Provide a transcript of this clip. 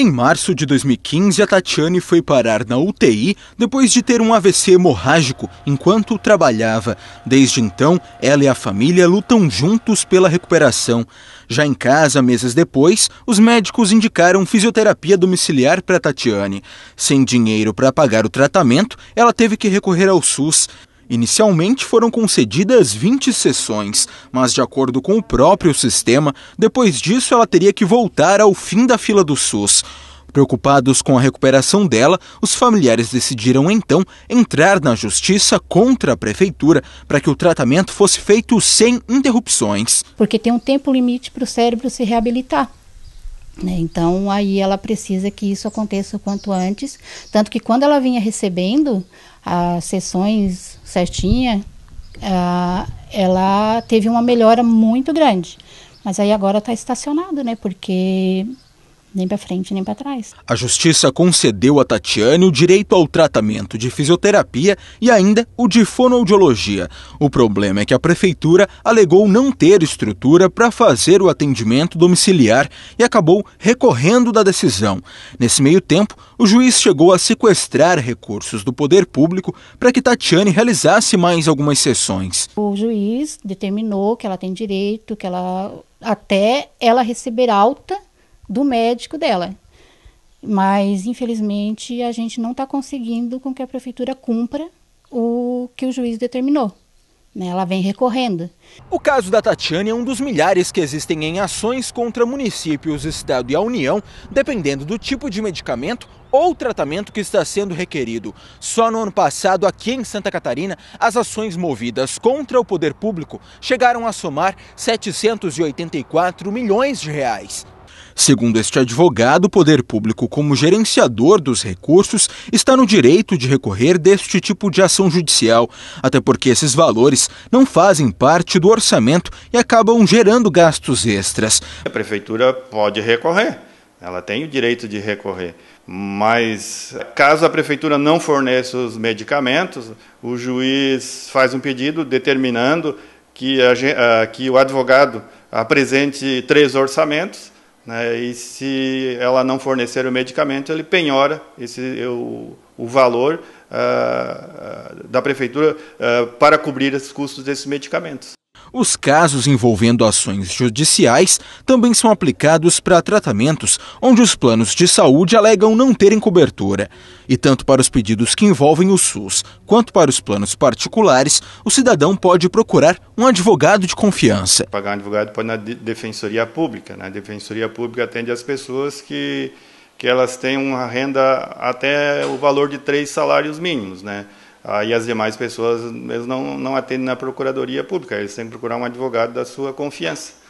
Em março de 2015, a Tatiane foi parar na UTI depois de ter um AVC hemorrágico enquanto trabalhava. Desde então, ela e a família lutam juntos pela recuperação. Já em casa, meses depois, os médicos indicaram fisioterapia domiciliar para Tatiane. Sem dinheiro para pagar o tratamento, ela teve que recorrer ao SUS. Inicialmente foram concedidas 20 sessões, mas de acordo com o próprio sistema, depois disso ela teria que voltar ao fim da fila do SUS. Preocupados com a recuperação dela, os familiares decidiram então entrar na justiça contra a prefeitura para que o tratamento fosse feito sem interrupções. Porque tem um tempo limite para o cérebro se reabilitar. Né? Então, aí ela precisa que isso aconteça o quanto antes. Tanto que quando ela vinha recebendo as sessões certinha, ah, ela teve uma melhora muito grande. Mas aí agora está estacionado, né? Porque nem para frente nem para trás. A justiça concedeu a Tatiane o direito ao tratamento de fisioterapia e ainda o de fonoaudiologia. O problema é que a prefeitura alegou não ter estrutura para fazer o atendimento domiciliar e acabou recorrendo da decisão. Nesse meio tempo, o juiz chegou a sequestrar recursos do poder público para que Tatiane realizasse mais algumas sessões. O juiz determinou que ela tem direito, que ela até ela receber alta do médico dela. Mas, infelizmente, a gente não está conseguindo com que a prefeitura cumpra o que o juiz determinou. Né? Ela vem recorrendo. O caso da Tatiane é um dos milhares que existem em ações contra municípios, Estado e a União, dependendo do tipo de medicamento ou tratamento que está sendo requerido. Só no ano passado, aqui em Santa Catarina, as ações movidas contra o poder público chegaram a somar 784 milhões de reais. Segundo este advogado, o poder público, como gerenciador dos recursos, está no direito de recorrer deste tipo de ação judicial, até porque esses valores não fazem parte do orçamento e acabam gerando gastos extras. A prefeitura pode recorrer, ela tem o direito de recorrer, mas caso a prefeitura não forneça os medicamentos, o juiz faz um pedido determinando que, a, que o advogado apresente três orçamentos né? E se ela não fornecer o medicamento, ele penhora esse, o, o valor ah, ah, da prefeitura ah, para cobrir os custos desses medicamentos. Os casos envolvendo ações judiciais também são aplicados para tratamentos onde os planos de saúde alegam não terem cobertura. E tanto para os pedidos que envolvem o SUS quanto para os planos particulares, o cidadão pode procurar um advogado de confiança. Pagar um advogado pode na defensoria pública. Né? A defensoria pública atende as pessoas que, que elas têm uma renda até o valor de três salários mínimos, né? Ah, e as demais pessoas mesmo não, não atendem na Procuradoria Pública, eles têm que procurar um advogado da sua confiança.